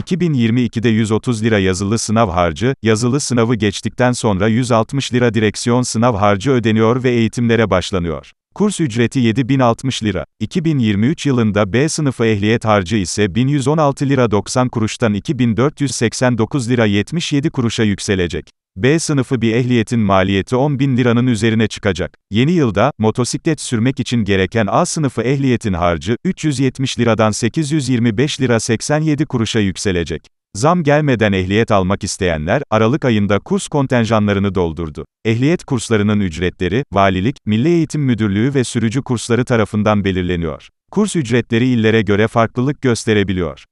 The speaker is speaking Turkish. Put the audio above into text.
2022'de 130 lira yazılı sınav harcı, yazılı sınavı geçtikten sonra 160 lira direksiyon sınav harcı ödeniyor ve eğitimlere başlanıyor. Kurs ücreti 7060 lira. 2023 yılında B sınıfı ehliyet harcı ise 1116 lira 90 kuruştan 2489 lira 77 kuruşa yükselecek. B sınıfı bir ehliyetin maliyeti 10 bin liranın üzerine çıkacak. Yeni yılda, motosiklet sürmek için gereken A sınıfı ehliyetin harcı, 370 liradan 825 lira 87 kuruşa yükselecek. Zam gelmeden ehliyet almak isteyenler, Aralık ayında kurs kontenjanlarını doldurdu. Ehliyet kurslarının ücretleri, Valilik, Milli Eğitim Müdürlüğü ve sürücü kursları tarafından belirleniyor. Kurs ücretleri illere göre farklılık gösterebiliyor.